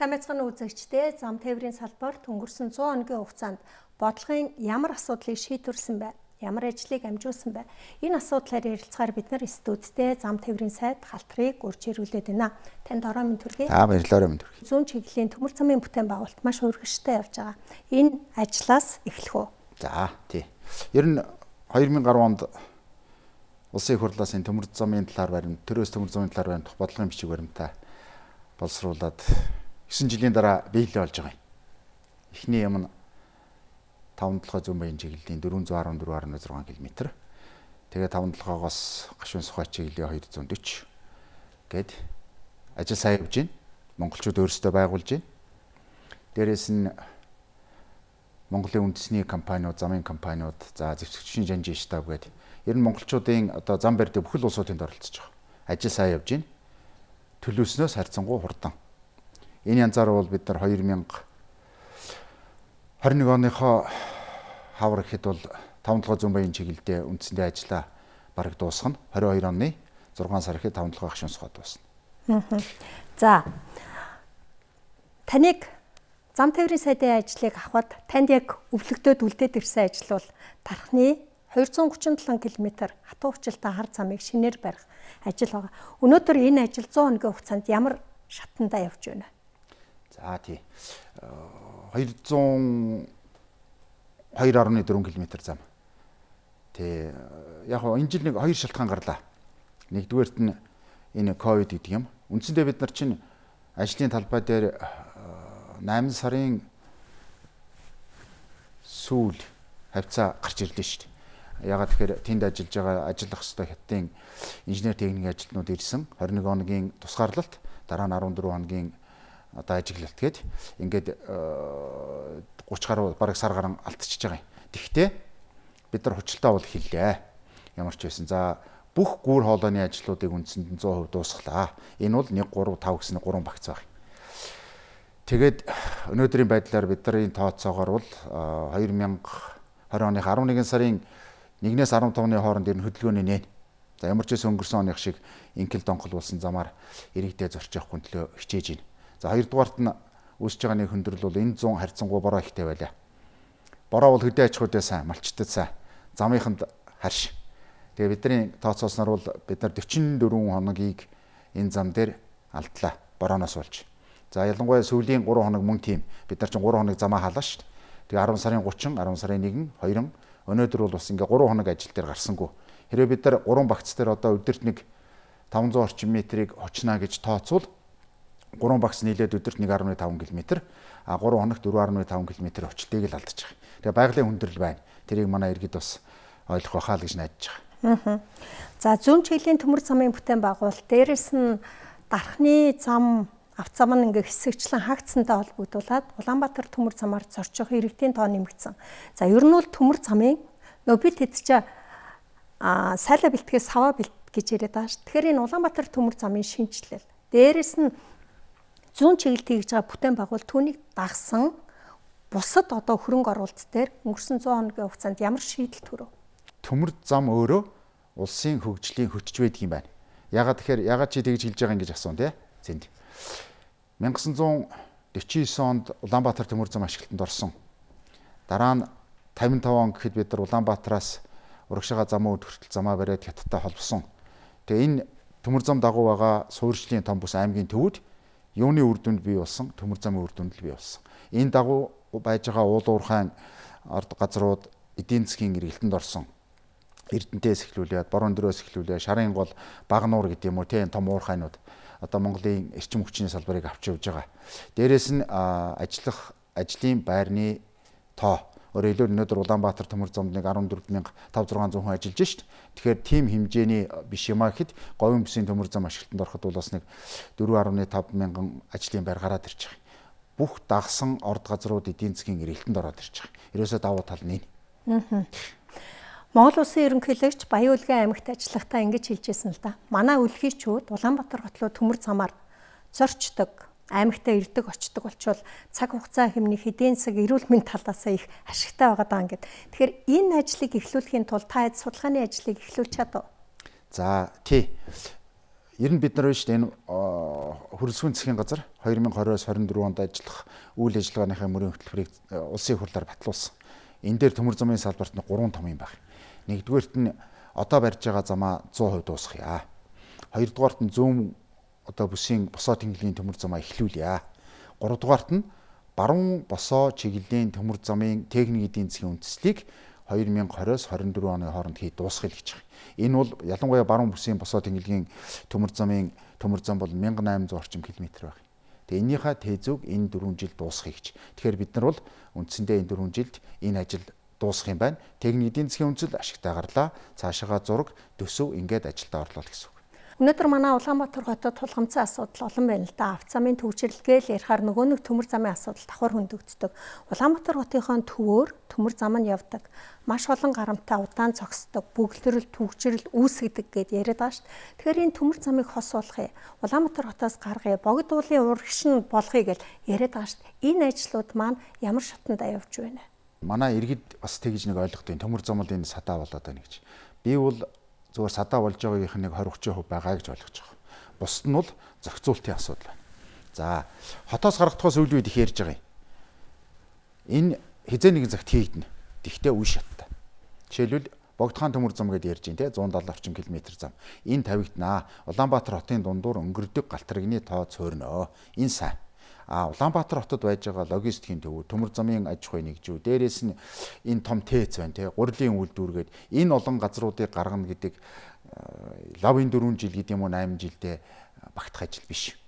Сайн мэцхан үзэгчдээ зам тээврийн салбар төнгөрсөн 100 өдрийн хугацаанд бодлогын ямар асуудлыг шийдвэрлсэн бэ? Ямар ажлыг амжуулсан бэ? Энэ асуудлаар ярилцахаар бид нар студидтэй зам тээврийн сайд халтрыг урьж ирүүлээд байна. Танд ороо минь төргий. За баярлалаа минь төргий. Зүүн чиглэлийн төмөр замын бүтээн байгуулалт маш өргөжтэй явж байгаа. Энэ ажлаас эхлэх үү? За тий. Ер нь 2010 онд Улсын их хурлаасны төмөр замын талаар баримт, төрөөс төмөр замын талаар баримт, бодлогын бичиг баримтаа боловсруулад 9 жилийн дараа биелэл болж байгаа юм. Эхний юм нь 5 толгой зүүн баян чиглэлийн 414.6 км. Тэгээ 5 толгоогоос гашуун сухай чиглэлийн 240 гээд ажил сайн явж байна. Монголчууд өөрсдөө байгуулж байна. Дээрээс нь Монголын үндэсний компаниуд, замын компаниуд, за зэвсэгчийн жанжин штаб гэдэг ер нь монголчуудын одоо зам барьдаг бүхэл улсуудын оролцож байгаа. Ажил сайн явж байна. Төлөвснөөс харьцангуй хурдан Энэ янзаар бол бид нар 2021 оныхоо хавар гэхэд бол 5 толгой зүүн баян чиглэлдээ үндсэндээ ажиллаа бараг дуусгана. 22 оны 6 сар ихэд 5 толгой агшин сухад дуусна. За. Таныг зам тээврийн сайдын ажлыг авахад танд яг өвлөгдөөд үлдээд ирсэн ажил бол тархны 237 км хатуу хүчилтэй хар замыг шинээр барих ажил байгаа. Өнөөдөр энэ ажил 100 хоногийн хугацаанд ямар шатандаа явж байна вэ? За тий. 200 2.4 км зам. Тий. Яг энэ жил нэг хоёр шалтгаан гарлаа. Нэгдүгээрт нь энэ ковид гэдэг юм. Үндсэндээ бид нар чинь ажлын талбай дээр 8 э, сарын сүүл хавцаа гарч ирлээ шүү дээ. Ягаад тэгэхээр тэнд ажиллаж байгаа ажиллах хөстө хятадын инженер техникийн ажилтнууд ирсэн 21 хоногийн тусгаарлалт дараа нь 14 хоногийн одоо ажиглалт гээд ингээд 30 э, гаруй бараг сар гарan алдчихж байгаа юм. Тэгвэл бид нар хүчлээ бол хэллээ. Ямар ч байсан за бүх гүр хоолойны ажлуудыг үндсэнд нь 100% дуусглаа. Энэ бол 1 3 5 гэсэн 3 багц баг. Тэгээд өнөөдрийн байдлаар бидний тооцоогоор бол 2020 э, оны 11 сарын 1-ээс 15-ны хооронд ирнэ хөдөлгөөний нээн. За ямар ч байсан өнгөрсөн оных шиг инкл донгол болсон замаар иргэдэд зорчих хүн төлөө хичээж байна. За хоёрдугаарт нь үүсэж байгаа нэг хөндрөл бол энэ 100 харьцангуй бороо ихтэй байлаа. Бороо бол хөдөө аж ахуйдаа сайн, малчтад сайн, замынханд харш. Тэгээ бидний тооцоосноор бол бид нар 44 хоногийг энэ зам дээр алдлаа борооноос болж. За ялангуяа сүүлийн 3 хоног мөн тийм. Бид нар чинь 3 хоног замаа халаа шүү дээ. Тэгээ 10 сарын 30, 10 сарын 1, 2 өнөөдөр бол бас ингээ 3 хоног ажил дээр гарсангүй. Хэрвээ бид нар 3 багц дээр одоо өдөрт нэг 500 орчим метрийг очно гэж тооцвол 3 багс нийлээд өдөрт 1.5 км, а 3 хоногт 4.5 км очлтыг л алдчих. Тэгээ байгалийн хүндрэл байна. Тэрийг манай иргэд бас ойлгох байхаа л гэж найдаж байгаа. За зүүн чиглэлийн төмөр замын бүтээн байгуулалт дээрэс нь дархны зам авт зам нь ингээ хэсэгчлэн хаагцсантай холбогдуулаад Улаанбаатар төмөр замаар зорчих иргэдийн тоо нэмэгдсэн. За ер нь бол төмөр замын нөө бид хэд ч а сайла бэлтгэс сава бэлт гэж яриад байгаа ш. Тэгэхээр энэ Улаанбаатар төмөр замын шинжилэл дээрэс нь зүүн чиглэлд хийж байгаа бүтээн байгуул түүнийг дагсан бусад одоо хөрөнгө оруулалт дээр өнгөрсөн 100 хоногийн хугацаанд ямар шийдэл төрөв? Төмөр зам өөрөө улсын хөгжлийн хөтж байдаг юм байна. Ягаад тэгэхээр ягаад чи тэгж хэлж байгаа юм гэж асуун тий. Зэнд. 1949 онд Улаанбаатар төмөр зам ашиглалтанд орсон. Дараа нь 55 он гэхэд бид нар Улаанбаатараас урагшаага замуу өдөртөл замаа бариад хятадтай холбосон. Тэгээ энэ төмөр зам дагуу байгаа суурьшлийн том бүс аймгийн төвүүд юуны үр дүнд бий болсон төмөр замын үр дүнд л бий болсон. Энэ дагуу байж байгаа уулуурхайн орд газрууд эдийн засгийн эргэлтэнд орсон. Эрдэнтеэс эхлүүлээд, Борон дөрөөс эхлүүлээд, Шарын гол, Багнуур гэдэг юм уу тийм том уурхайнууд одоо Монголын эрчим хүчний салбарыг авч явж байгаа. Дээрээс нь ажиллах ажлын байрны тоо Өөрөөр хэлбэл өнөөдөр Улаанбаатар төмөр замд нэг 14500 хүн ажиллаж шít. Тэгэхээр тийм хэмжээний биш юм а гэхэд говийн бүсийн төмөр зам ашиглалтанд ороход бол бас нэг 4.5 мянган ажлын байр гараад ирж байгаа. Бүх дагсан орд газрууд эдийн засгийн эрэлтэнд ороод ирж байгаа. Ерөөсөө давуу тал нь энэ. Монгол улсын ерөнхийлөгч Баян Улгийн аймагт ажиллахдаа ингэж хэлжсэн л да. Манай үлхийчүүд Улаанбаатар хот руу төмөр замаар зорчдог аймагтаа ирдэг очдог болчвол цаг хугацаа хэмнэх хэдийн цаг эрүүл мэнд талаасаа их ашигтай байгаа даа гэд. Тэгэхээр энэ ажлыг эхлүүлэхийн тулд та хэд судалгааны ажлыг эхлүүлж чадав? За тий. Ер нь бид нар биш энэ хөрөлсгөн цэгийн газар 2020-аас 24 онд ажиллах үйл ажиллагааныхаа мөрийн хөтөлбөрийг улсын хурлаар батлуулсан. Энэ дээр төмөр замын салбарт нэг гурван том юм баг. Нэгдүгээрт нь одоо барьж байгаа замаа 100% дуусгая. Хоёрдугаарт нь зөөм одоо бүсийн босоо тэнглэлийн төмөр замаа эхлүүлье. 3 дугаарт нь баруун босоо чиглэлийн төмөр замын техник эдийн засгийн үндэслэлийг 2020-с 24 оны хооронд хий дуусгах гэж байна. Энэ бол ялангуяа баруун бүсийн босоо тэнглэлийн төмөр замын төмөр зам бол 1800 орчим километр байна. Тэгээ энийхээ тээзүүг энэ 4 жил дуусгах гэж. Тэгэхээр бид нар бол үндсэндээ энэ 4 жилд энэ ажил дуусгах юм байна. Техник эдийн засгийн үндэслэл ашигтай гарлаа. Цаашаа зураг, төсөв ингээд ажилдаа орлуулах гэсэн. Өнөөдөр манай Улаанбаатар хотод тулгамцсан асуудал олон байна л да. Авт замын төвчрлгээл ярихаар нөгөө нэг төмөр замын асуудал давхар хөндөгддөг. Улаанбаатар хотынхон төвөөр төмөр зам нь явдаг. Маш олон гарамтай удаан цогсдог, бөглөрөл, төвчрэл үүсгэдэг гэд яриад байгаа шүү дээ. Тэгэхээр энэ төмөр замыг хос болгоё. Улаанбаатар хотоос гаргая. Богд уулын урагшин болгоё гэж яриад байгаа шүү дээ. Энэ ажлууд маань ямар шатанд явж байна? Манай иргэд бас тэгж нэг ойлгохгүй. Төмөр зам л энэ садаа болоод байна гэж. Би бол зүгээр садаа болж байгаагийнх нь нэг 20 30% байгаа гэж ойлгож байгаа. Бусд нь бол зохицуултын асуудал байна. За хотоос гаргахтаа сүүлийн үед их ярьж байгаа юм. Энэ хизээ нэгэн загт хийгдэнэ. Тэгтээ үе шаттай. Жишээлбэл Богдхан төмөр зам гэдээ ярьж байна те 170 орчим километр зам. Энэ тавигданаа. Улаанбаатар хотын дундуур өнгөрдөг галтрагны тоо цөөрнөө. Энэ сайн. Улаанбаатар хотод байж байгаа логистикийн төв, төмөр замын аж ахуй нэгжүү, дээрэс нь энэ том тээц байна, тэ гурилын үйлдвэргээд энэ олон газруудыг гаргана гэдэг э, лавын 4 жил гэдэг юм уу 8 жилдээ багтах ажил биш.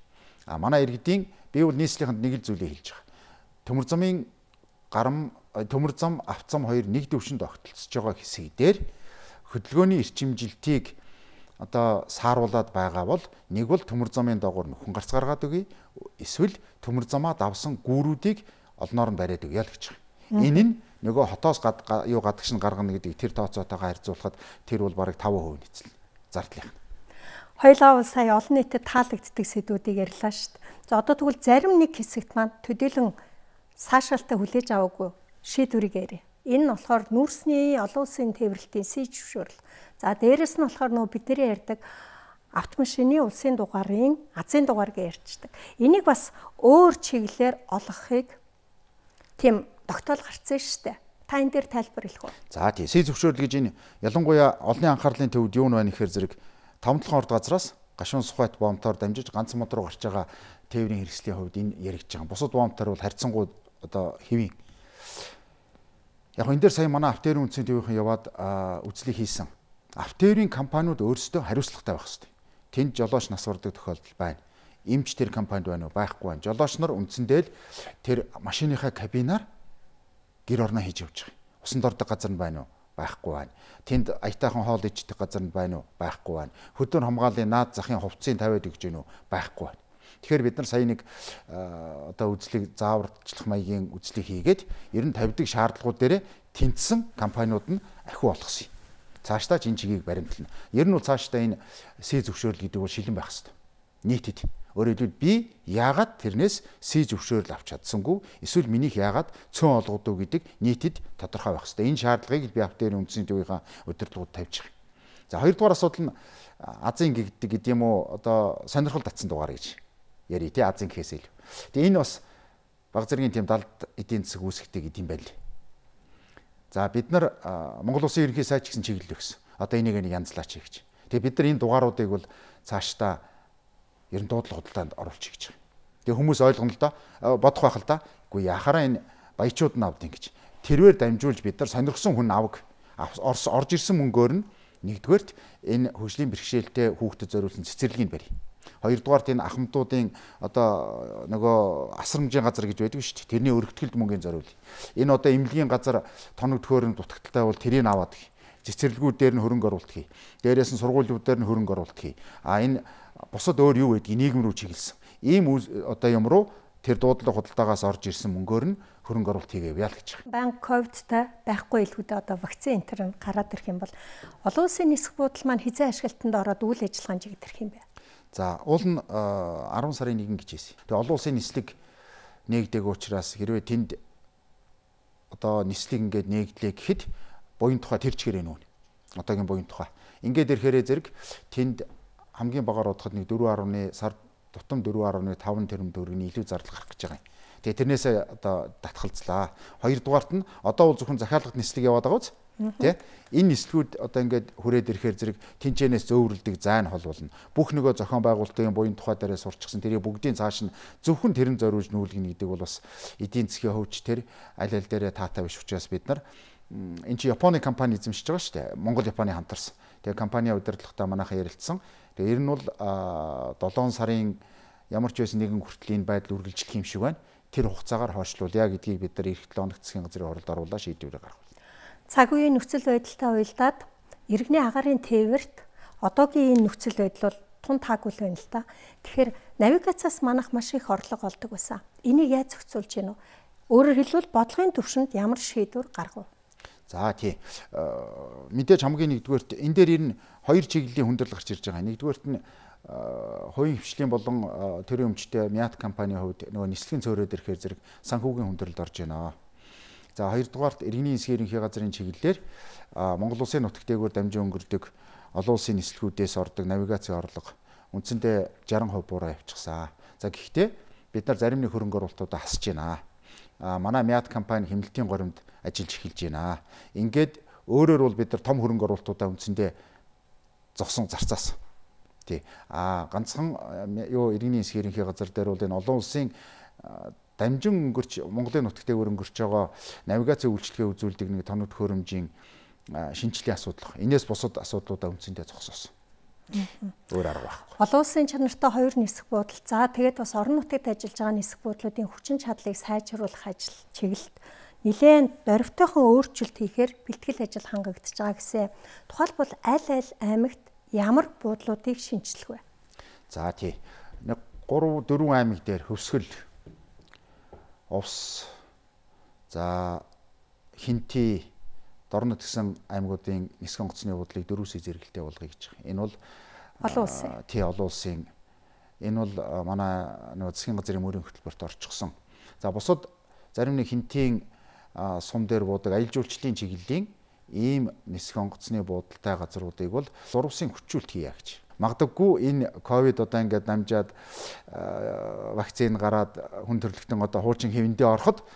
А манай иргэдийн би бол нийслэлийнхэнд нэг л зүйлийг хэлж байгаа. Төмөр замын гарам э, төмөр зам, авцам хоёр нэг дэвшинд огтлцож байгаа хэсэг дээр хөдөлгөөний эрчимжилтийг одоо сааруулад байгаа бол нэг бол төмөр замын доогоор нөхөн гарц гаргаад өгье эсвэл төмөр замаа давсан гүүрүүдийг олноор нь бариад өгье л гэж байгаа. Энэ нь нөгөө хотоос гад юу гадагш нь гаргана гэдэг тэр тооцоотойгоо харьцуулахад тэр бол бараг 5% нийцлэн зардлынх. Хоёлаа бол сая олон нийтэд таалагддаг сэдвүүдийг ярьлаа шүү дээ. За одоо тэгвэл зарим нэг хэсэгт маань төдийлөн саашаалтай хүлээж аваагүй шийдвэрийг яриа. Энэ нь болохоор нүүрсний олон улсын тээвэрлтийн сэж зөвшөөрөл. За дээрэс нь болохоор нөө бид нэр ярьдаг автомашины улсын дугаарын азийн дугаар гэж ярьждаг. Энийг бас өөр чиглэлээр олгохыг тийм тогтоол гарцсан шүү дээ. Та энэ дээр тайлбар хэлэх үү? За тий. Сэж зөвшөөрөл гэж энэ ялангуяа олонний анхаарлын төвд юу нвэ нэхэр зэрэг 5-7 орд газраас гашуун сухайт бомтоор дамжиж ганц мод руу гарч байгаа тээврийн хэрэгслийн хувьд энэ яригдж байгаа. Бусад бомтоор бол харьцангуй одоо хэвийн Яг энэ дээр сая манай автери үндэсний төвийнхэн яваад үзлийг хийсэн. Автерийн компаниуд өөрсдөө хариуцлагатай байх хэрэгтэй. Тэнд жолооч нас бардаг тохиолдол байна. Имж тэр компанид байна уу? Байхгүй байна. Жолооч нар үндсэндээ л тэр машиныхаа кабинаар гэр орноо хийж явж байгаа. Усанд ордог газар нь байна уу? байхгүй байна. Тэнд аятайхан хоол ичдэг газар нь байна уу? байхгүй байна. Хөдөө хамгааллын наад захын хувцсыг тавиад өгч гэнэ үү? байхгүй байна. Тэгэхээр бид нар сая нэг одоо үзлийг зааварчлах маягийн үзлийг хийгээд ер нь тавьдаг шаардлагууд дээр тэнцсэн компаниуд нь ахиу болгосон юм. Цаашдаа ч энэ чигийг баримтлна. Ер нь бол цаашдаа энэ С зөвшөөрөл гэдэг бол шилэн байх хэрэгтэй. Нийтэд өөрөөр хэлбэл би яагаад тэрнээс С зөвшөөрөл авч чадсангүй эсвэл минийх яагаад цөөн олгодуу гэдэг нийтэд тодорхой байх хэрэгтэй. Энэ шаардлагыг би авт дээр үндсэн төвийнхаа удирдлагууд тавьчих. За хоёрдугаар асуудал нь азийн гигддэг гэдэг юм уу одоо сонирхол татсан дугаар гэж ярий тий Азийн гэхээс илүү. Тэгээ энэ бас баг зэргийн тийм далд эдийн засаг үүсгэдэг гэдэм байл. За бид нар Монгол улсын ерөнхий сайд гэсэн чиглэл өгсөн. Одоо энийг нэг янзлаач хийж. Тэгээ бид нар энэ дугааруудыг бол цаашдаа ер нь дуудлага худалдаанд оруулчих гэж байгаа. Тэгээ хүмүүс ойлгоно л да. Бодох байх л да. Үгүй яхаараа энэ баячууд нь авд ингэж. Тэрвэр дамжуулж бид нар сонирхсон хүн авг. Орж ирсэн мөнгөөр нь нэгдүгээрт энэ хөгжлийн бэрхшээлтэй хүүхдэд зориулсан цэцэрлэгийг барьж Хоёрдугаар тийм ахмадуудын одоо нөгөө асрамжийн газар гэж байдаг шүү дээ. Тэрний өргөтгөлд мөнгөний зориул. Энэ одоо имлгийн газар тоног төхөөрөнд дутагдaltaй бол тэрийг аваад хий. Цэцэрлэгүүдээр нь хөрөнгө оруулалт хий. Дээрээс нь сургуулиудаар нь хөрөнгө оруулалт хий. А энэ бусад өөр юу байдгийг нийгэм рүү чиглэсэн. Ийм одоо юм руу тэр дуудлага худалдаагаас орж ирсэн мөнгөөр нь хөрөнгө оруулалт хийгээв ял гэж байна. Банк ковидтай байхгүй илгүүдээ одоо вакцин энтер гараад ирэх юм бол олон улсын нисэх буудал маань хизээ ашиглалтанд ороод үйл ажиллагаанд жигдэрх юм байна. За уул нь 10 сарын 1 гэж хэлсэн. Тэгээ олон улсын нислэг нээгдэг учраас хэрвээ тэнд одоо нислэг ингээд нээгдлээ гэхэд буян тухай тэр чигээр нүүн. Одоогийн буян тухай. Ингээд ирэхээрээ зэрэг тэнд хамгийн багаар удахад нэг 4.1 сар тутам 4.5 тэрбум төгрөгийн илүү зардал гарах гэж байгаа юм. Тэгээ тэрнээсээ одоо татгалзлаа. Хоёрдугаарт нь одоо бол зөвхөн захиалгад нислэг яваад байгаа биз? Тэ? Энэ эслгүүд одоо ингээд хүрээд ирэхээр зэрэг тэнчэнээс зөөврөлдөг зайн хол болно. Бүх нөгөө зохион байгуулалтын буян тухай дараа сурчсан тэрийг бүгдийн цааш нь зөвхөн тэрэн зориулж нүүлгэнэ гэдэг бол бас эдийн засгийн хөвч тэр аль аль дээрээ таатай биш учраас бид нар эн чи Японы компани эзэмшиж байгаа шүү дээ. Монгол Японы хамтарсан. Тэгээ компани удирдлагатай манайхаа ярилцсан. Тэгээ ер нь бол 7 сарын ямар ч байсан нэгэн хүртэл энэ байдал үргэлжлэх юм шиг байна. Тэр хугацаагаар хойшлуулъя гэдгийг бид нар эх 7 хоногт засгийн газрын хуралд оруулаад шийдвэр гаргав. Цаг үеийн нөхцөл байдалтай уялдаад иргэний агарын тээвэрт одоогийн энэ нөхцөл байдал бол тун таагүй л байна л та. Тэгэхээр навигацаас манах маш их орлого олдог байсан. Энийг яаж зохицуулж гинөө? Өөрөөр хэлбэл бодлогын төвшөнд ямар шийдвэр гаргав? За тий. Э, мэдээж хамгийн нэгдүгээрт энэ дээр ер нь хоёр чиглэлийн хүндрэл гарч ирж байгаа. Нэгдүгээрт нь э, хувийн хвшлийн болон э, төрийн өмчтэй мят компанийн хувьд нөгөө нислэгийн цөөрөөд ирэхээр зэрэг санхүүгийн хүндрэлд орж байна. За хоёрдугаарт иргэний эсгээрийнхээ газрын чиглэлээр Монгол улсын нутаг дээгүүр дамжин өнгөрдөг олон улсын нислэгүүдээс ордог навигацийн орлого үндсэндээ 60% буураа явчихсан. За гэхдээ бид нар зарим нэг хөрөнгө оруулалтуудаа хасж байна. А манай Miat компани хэмнэлтийн горимд ажиллаж эхэлж байна. Ингээд өөрөөр бол бид нар том хөрөнгө оруулалтуудаа үндсэндээ зогсон зарцаасан. Тий. А ганцхан юу иргэний эсгэрийнхээ газар дээр бол энэ олон улсын дамжин өнгөрч Монголын нутгтээр өнгөрч байгаа навигаци үйлчлэгээ үзүүлдэг нэг тоног төхөөрөмжийн шинжилгээ асуудал. Инээс бусад асуудлуудаа үндсэндээ зогсоосон. Өөр арга байхгүй. Олон улсын чанартай хоёр нисэх буудал. За тэгээд бас орон нутгад ажиллаж байгаа нисэх буудлуудын хүчин чадлыг сайжруулах ажил чиглэлд нэлээд дорвтойхон өөрчлөлт хийхээр бэлтгэл ажил хангагдж байгаа гэсэн. Тухайлбал аль аль аймагт ямар буудлуудыг шинчлэх вэ? За тий. Нэг 3 4 аймаг дээр хөвсгөл Увс за Хинти Дорнод гэсэн аймагуудын нисэх онгоцны бодлыг дөрвөөс зэрэгэлтэй болгоё гэж байна. Энэ бол олон улсын тий олон улсын энэ бол манай нөгөө засгийн газрын мөрийн хөтөлбөрт орчихсон. За бусад зарим нэг хинтийн сум дээр буудаг аялал жуулчлалын чиглэлийн ийм нисэх онгоцны буудалтай газруудыг бол зурвсын хүчүүлэлт хийя гэж Магдаггүй энэ ковид одоо ингээд намжаад вакцины гараад хүн төрөлхтөн одоо хуучин хэвэндээ ороход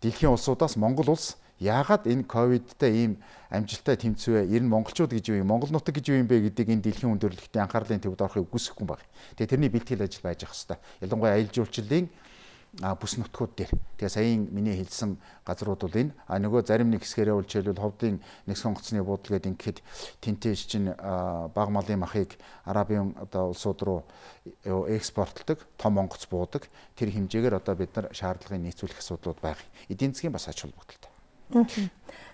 дэлхийн улсуудаас Монгол улс яагаад энэ ковидтай ийм амжилттай тэмцвэ? Ер нь монголчууд гэж юу юм? Монгол нутаг гэж юу юм бэ гэдгийг энэ дэлхийн хүндрэлтийн анхаарлын төвд орохыг үгүйсэхгүй баг. Тэгээ тэрний бэлтгэл ажил байж ах хэвээр. Ялангуяа аялал жуулчлалын бүс нутгууд дээр. Тэгээ саяын миний хэлсэн газрууд бол энэ. А нөгөө зарим нэг хэсгээрээ бол жишээлбэл ховдын нэгэн гоцны буудал гэдэг ингээд тентэж чинь баг малын махыг арабын одоо улсууд руу экспортлдог, том онгоц буудаг. Тэр хэмжээгээр одоо бид нар шаардлагын нийцүүлэх асуудлууд байгаа. Эдийн засгийн бас ач холбогдолтой.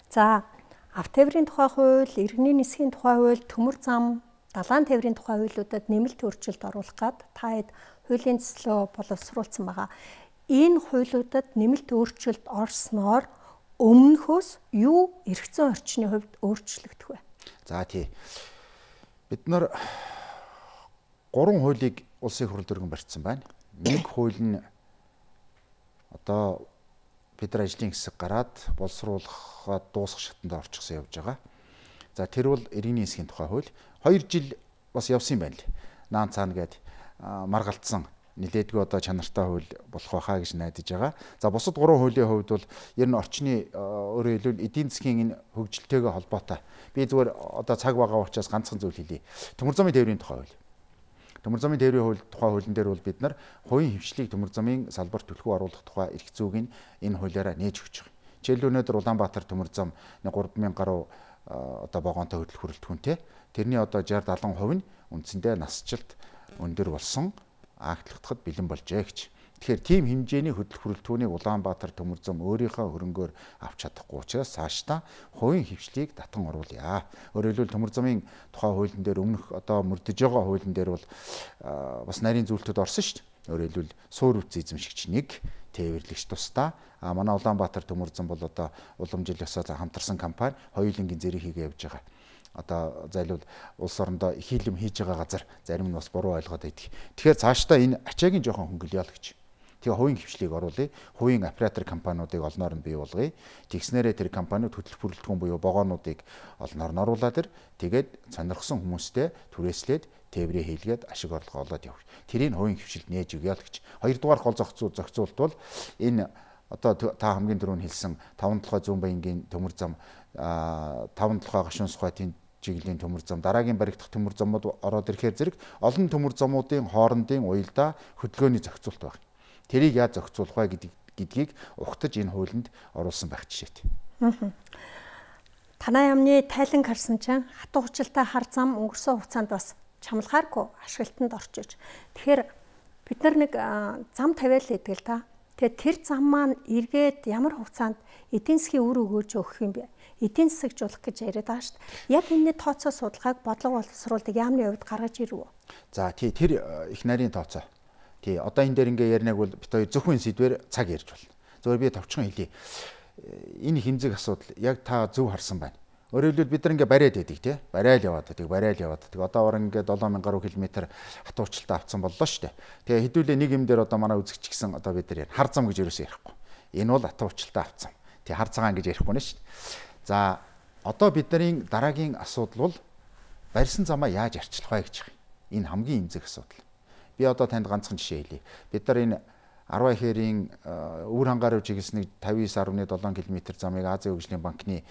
За автеврийн тухай хууль, иргэний нисхийн тухай хууль, төмөр зам, далаан тээврийн тухай хуулиудад нэмэлт өөрчлөлт оруулах гээд та хэд хуулийн төслөө боловсруулсан байгаа энэ хуулиудад нэмэлт өөрчлөлт орсноор өмнөхөөс юу эргэцэн орчны хувьд өөрчлөгдөх вэ? За тий. Бид нар гурван хуулийг улсын хурал дөргөн барьсан байна. Нэг хууль нь одоо бид нар ажлын хэсэг гараад боловсруулах дуусах шатанд орчихсон явж байгаа. За тэр бол иргэний хэсгийн тухай хууль. 2 жил бас явсан юм байна л. Наан цаана гээд маргалцсан нилээдгүй одоо чанартай хууль болох байхаа гэж найдаж байгаа. За бусад 3 хуулийн хувьд бол ер нь орчны э, өөрөөр хэлбэл эдийн засгийн энэ хөгжилтэйгээ холбоотой. Би зүгээр одоо цаг байгаа учраас ганцхан зүйл хэлье. Төмөр замын тээврийн тухай хууль. Төмөр замын тээврийн хууль тухай хуулийн дээр бол бид нар хувийн хөвшлийг төмөр замын салбарт төлхөө оруулах тухай эрх зүйг энэ хуулиараа нээж өгч байгаа. Жишээлбэл өнөөдөр Улаанбаатар төмөр зам 3000 гаруй э, одоо вагонтой хөдөлгөөрөлтгүн те. Тэрний одоо 60 70% нь үндсэндээ насжилт өндөр болсон агтлахдахад бэлэн болжээ гэж. Тэгэхээр тийм хэмжээний хөдөлгөөрөл түүнийг Улаанбаатар төмөр зам өөрийнхөө хөрөнгөөр авч чадахгүй учраас цаашдаа хувийн хөвшлийг татан оруулъя. Өөрөөр хэлбэл төмөр замын тухай хуулийн дээр өмнөх одоо мөрдөж байгаа хуулийн дээр бол бас нарийн зүйлтүүд орсон шүү дээ. Өөрөөр хэлбэл суур үц эзэмшигч нэг тээвэрлэгч тусдаа а манай Улаанбаатар төмөр зам бол одоо улам жил ёсоо хамтарсан компани хоёулангийн зэрэг хийгээ явж байгаа одоо зайлвал улс орондоо их хилэм хийж байгаа газар зарим нь бас буруу ойлгоод байдаг. Тэгэхээр цаашдаа энэ ачаагийн жоохон хөнгөлөё л гэж. Тэгээ хувийн хвшлийг оруулъя. Хувийн оператор компаниудыг олноор нь бий болгоё. Тэгснээрээ тэр компаниуд хөтөлбөр бүрэлдэхүүн буюу вагонуудыг олноор нь оруулаад тэр тэгээд сонирхсан хүмүүстэй түрээслээд тээврээ хийлгээд ашиг орлого олоод явах. Тэрийг хувийн хвшилд нээж өгье л гэж. Хоёрдугаар гол зохицуу зохицуулт бол энэ одоо та хамгийн түрүүнд хэлсэн 5 толгой зүүн баянгийн төмөр зам 5 толгой гашуун сухай тэнд жиглийн төмөр зам дараагийн баригдах төмөр замууд ороод ирэхээр зэрэг олон төмөр замуудын хоорондын уялдаа хөдөлгөөний зохицуулт байна. Тэрийг яаж зохицуулах вэ гэдэг гэдгийг ухтаж энэ хуулинд оруулсан байх жишээтэй. Танай яамны тайлан карсамчаан хатуу хүчилтэй хар зам өнгөрсөн хугацаанд бас чамлахааргүй ашиглалтанд орчиж. Тэгэхээр бид нар нэг зам тавиал гэдэг л та. Тэгээ тэр зам маань эргээд ямар хугацаанд эдийн засгийн үр өгөөж өгөх юм бэ? эдийн засагжуулах гэж яриад байгаа шүү дээ. Яг энэний тооцоо судалгааг бодлого боловсруулдаг яамны хувьд гаргаж ирв үү? За тий тэр э, их нарийн тооцоо. Тий одоо энэ дээр ингээ яринаг бол бит хоёр зөвхөн сэдвэр цаг ярьж болно. Зөвөр би товчхон хэлье. Э, энэ хэмзэг асуудал яг та зөв харсан байна. Өөрөөр хэлбэл бид нар ингээ бариад байдаг тий. Барайл яваад байдаг, барайл яваад байдаг. Одоо орон ингээ 7000 гаруй километр хатуучлалтаа авцсан боллоо шүү дээ. Тэгээ хэдүүлээ нэг юм дээр одоо манай үзэгч гисэн одоо бид нар хар зам гэж юу ч ярихгүй. Энэ бол хатуучлалтаа авцсан. Тий хар цагаан гэж ярихгүй нэ шүү дээ. За одоо бидний дараагийн асуудал бол барьсан замаа яаж арчлах вэ гэж байна. Энэ хамгийн эмзэг асуудал. Би одоо танд ганцхан жишээ хэлье. Бид нар энэ 10 хээрийн э, өвөр хангаарав чиглэсний 59.7 км замыг Азийн хөгжлийн банкны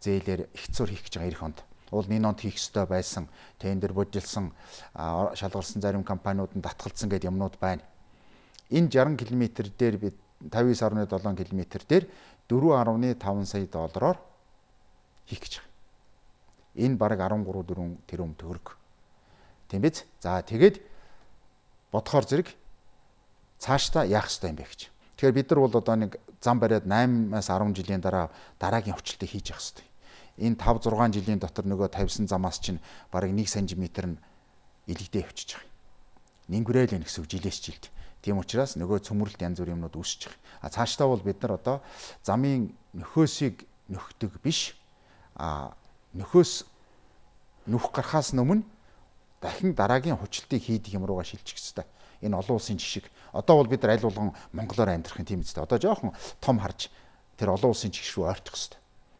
зээлээр ихцүүр хийх гэж байгаа эх хонд уул энэ онд хийх ёстой байсан тендер божилсон шалгарсан зарим компаниуд нь татгалцсан гэдэг юмнууд байна. Энэ 60 км дээр бид 59.7 км дээр 4.5 сая доллараар хийх гэж байгаа. Энэ баг 13 4 тэрүүм төгрөг. Тийм биз? За тэгээд бодхоор зэрэг цаашдаа яах ёстой юм бэ гэж. Тэгэхээр бид нар бол одоо нэг зам бариад 8-аас 10 жилийн дараа дараагийн хувьчлалтыг хийж явах ёстой. Энэ 5 6 жилийн дотор нөгөө тавьсан замаас чинь бараг 1 см нь илэгдээ явчихж байгаа. Нингүрээл энэ гэсэн жилээс жилд. Тийм учраас нөгөө цөмөрлт янз бүрийн юмнууд үүсэж байгаа. А цаашдаа бол бид нар одоо замын нөхөөсийг нөхдөг биш а нөхөөс нүх гарахаас өмнө дахин дараагийн хүчлтийг хийдэг юм руугаа шилжих хэрэгтэй. Энэ олон улсын жишг. Одоо бол бид аль болгон монголоор амьдрах юм тийм үстэй. Одоо жоохон том харж тэр олон улсын жишг рүү ойртох хэрэгтэй.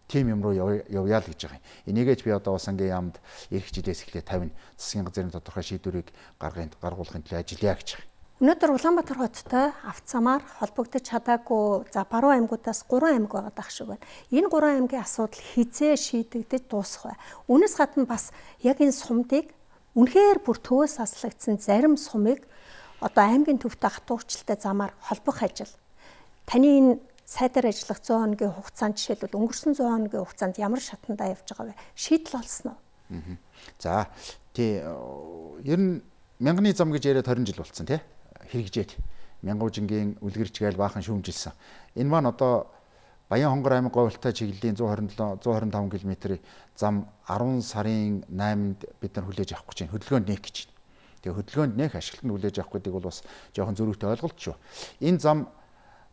Тим юм руу явъя л гэж байгаа юм. Энийгээж би одоо бас ангийн яамд ирэх жилээс эхлээ тавина. Засгийн газрын тодорхой шийдвэрийг гаргахын гаргуулахын төлөө ажиллая гэж байгаа юм. Өнөөдөр Улаанбаатар хоттой автосамаар холбогдож чадаагүй за баруун аймгуудаас 3 аймаг байгаа дах шиг байна. Энэ 3 аймгийн асуудал хизээ шийдэгдэж дуусах бай. Үүнээс гадна бас яг энэ сумдыг үнэхээр бүр төвөөс аслагдсан зарим сумыг одоо аймгийн төвтэй хатуурчльтай замаар холбох ажил. Таны энэ сайдаар ажиллах 100 хоногийн хугацаанд жишээлбэл өнгөрсөн 100 хоногийн хугацаанд ямар шатандаа явж байгаа вэ? Шийдэл олсон уу? За тий ер нь мянганы зам гэж яриад 20 жил болсон тий хэрэгжээд Мянгуужингийн үлгэрчгээл баахан шүүмжилсэн. Энэ маань одоо Баян хонгор аймаг говьлтай чиглэлийн 127 125 км зам 10 сарын 8-нд бид нар хүлээж авах гэж байна. Хөдөлгөөнд нээх гэж байна. Тэгээ хөдөлгөөнд нэх ашиглалтанд хүлээж авах гэдэг бол бас жоохон зөрүүтэй ойлголт шүү. Энэ зам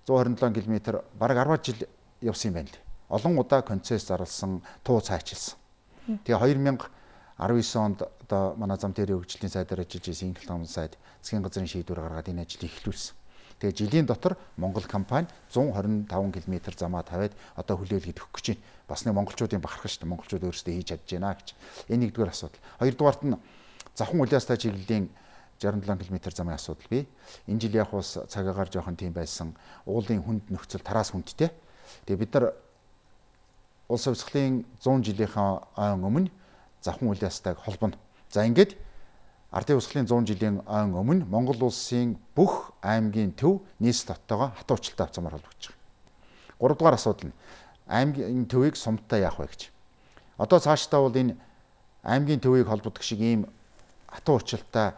127 км бараг 10 жил явсан юм байна л. Олон удаа концесс зарлсан, туу цайчилсан. Тэгээ 2019 онд одоо манай зам дээр хөгжлийн сайдаар ажиллаж байсан Ингл том сайд засгийн газрын шийдвэр гаргаад энэ ажлыг эхлүүлсэн. Тэгээ жилийн дотор Монгол компани 125 км замаа тавиад одоо хүлээл хийх гэж байна. Бас нэг монголчуудын бахарх шүү дээ. Монголчууд өөрсдөө хийж чадж байна гэж. Энэ нэгдүгээр асуудал. Хоёрдугаарт нь завхан улиастай чиглэлийн 67 км замын асуудал бий. Энэ жил яг ус цагаагаар жоохон тийм байсан. Уулын хүнд нөхцөл тараас хүндтэй. Тэгээ бид нар улс хувьсгалын 100 жилийнхаа ойн өмнө завхан улиастайг холбоно. За ингээд ардын усхлын 100 жилийн ойн өмнө Монгол улсын бүх аймгийн төв нийс тоттойгоо хатуу учлалт авцамаар холбогдож байгаа. 3 дугаар асуудал нь аймгийн төвийг сумтай яах вэ гэж. Одоо цаашдаа бол энэ аймгийн төвийг холбогдох шиг ийм хатуу учлалтаа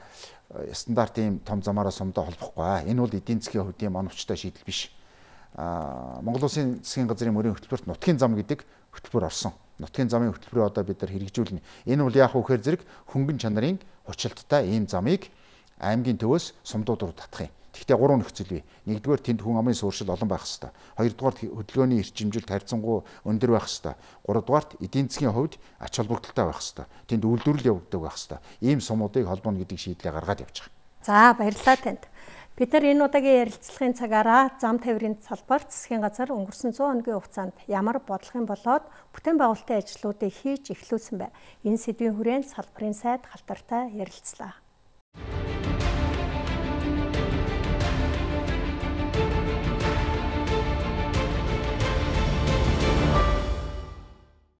э, стандарт ийм том замаараа сумдаа холбохгүй. Энэ бол эдийн засгийн хувьд ийм оновчтой шийдэл биш. Аа Монгол улсын засгийн газрын мөрийн хөтөлбөрт нутгийн зам гэдэг хөтөлбөр орсон нутгийн замын хөтөлбөрийг одоо бид нар хэрэгжүүлнэ. Энэ бол яах вэ гэхээр зэрэг хөнгөн чанарын хучилттай ийм замыг аймгийн төвөөс сумдууд руу татах юм. Тэгтээ гурван нөхцөл бий. Нэгдүгээр тэнд хүн амын сууршил олон байх хэвээр. Хоёрдугаар хөдөлгөөний эрчимжилт харьцангуй өндөр байх хэвээр. Гуравдугаар эдийн засгийн хувьд ач холбогдолтой байх хэвээр. Тэнд үйлдвэрлэл явагддаг байх хэвээр. Ийм сумуудыг холбооно гэдэг шийдлээ гаргаад явж байгаа. За баярлалаа танд. Бид нар энэ удаагийн ярилцлагын цагаараа зам тавирын салбар засгийн газар өнгөрсөн 100 хоногийн хугацаанд ямар бодлогын болоод бүтээн байгуулалтын ажлуудыг хийж эхлүүлсэн бэ? Энэ сэдвийн хүрээнд салбарын сайд халтартай ярилцлаа.